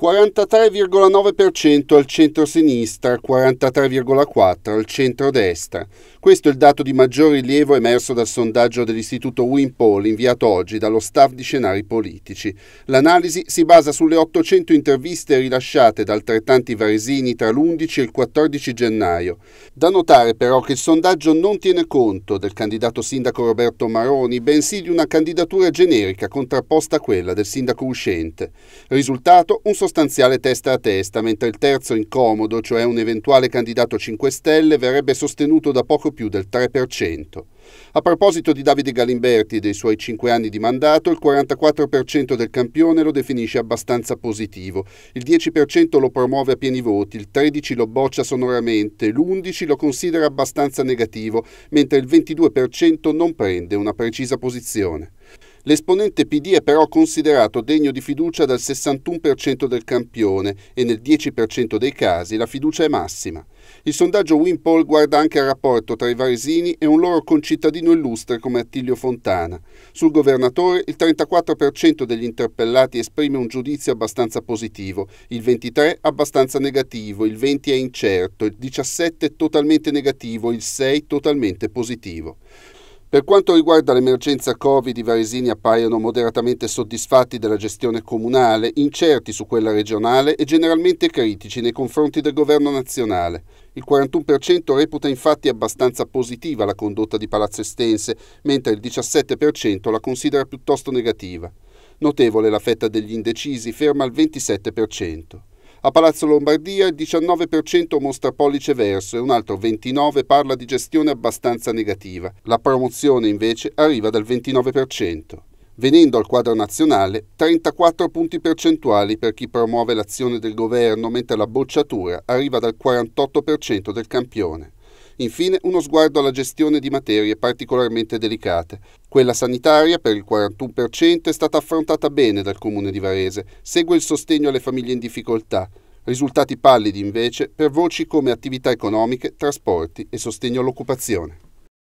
43,9% al centro-sinistra, 43,4% al centro-destra. Questo è il dato di maggior rilievo emerso dal sondaggio dell'istituto Wimpol inviato oggi dallo staff di scenari politici. L'analisi si basa sulle 800 interviste rilasciate da altrettanti varesini tra l'11 e il 14 gennaio. Da notare però che il sondaggio non tiene conto del candidato sindaco Roberto Maroni, bensì di una candidatura generica contrapposta a quella del sindaco uscente. Risultato un sostegno sostanziale testa a testa, mentre il terzo incomodo, cioè un eventuale candidato 5 Stelle, verrebbe sostenuto da poco più del 3%. A proposito di Davide Galimberti e dei suoi 5 anni di mandato, il 44% del campione lo definisce abbastanza positivo, il 10% lo promuove a pieni voti, il 13% lo boccia sonoramente, l'11% lo considera abbastanza negativo, mentre il 22% non prende una precisa posizione. L'esponente PD è però considerato degno di fiducia dal 61% del campione e nel 10% dei casi la fiducia è massima. Il sondaggio Wimpole guarda anche al rapporto tra i varesini e un loro concittadino illustre come Attilio Fontana. Sul governatore il 34% degli interpellati esprime un giudizio abbastanza positivo, il 23% abbastanza negativo, il 20% è incerto, il 17% totalmente negativo, il 6% totalmente positivo. Per quanto riguarda l'emergenza Covid, i varesini appaiono moderatamente soddisfatti della gestione comunale, incerti su quella regionale e generalmente critici nei confronti del governo nazionale. Il 41% reputa infatti abbastanza positiva la condotta di Palazzo Estense, mentre il 17% la considera piuttosto negativa. Notevole la fetta degli indecisi, ferma al 27%. A Palazzo Lombardia il 19% mostra pollice verso e un altro 29% parla di gestione abbastanza negativa. La promozione invece arriva dal 29%. Venendo al quadro nazionale, 34 punti percentuali per chi promuove l'azione del governo, mentre la bocciatura arriva dal 48% del campione. Infine uno sguardo alla gestione di materie particolarmente delicate. Quella sanitaria, per il 41%, è stata affrontata bene dal Comune di Varese, segue il sostegno alle famiglie in difficoltà. Risultati pallidi invece per voci come attività economiche, trasporti e sostegno all'occupazione.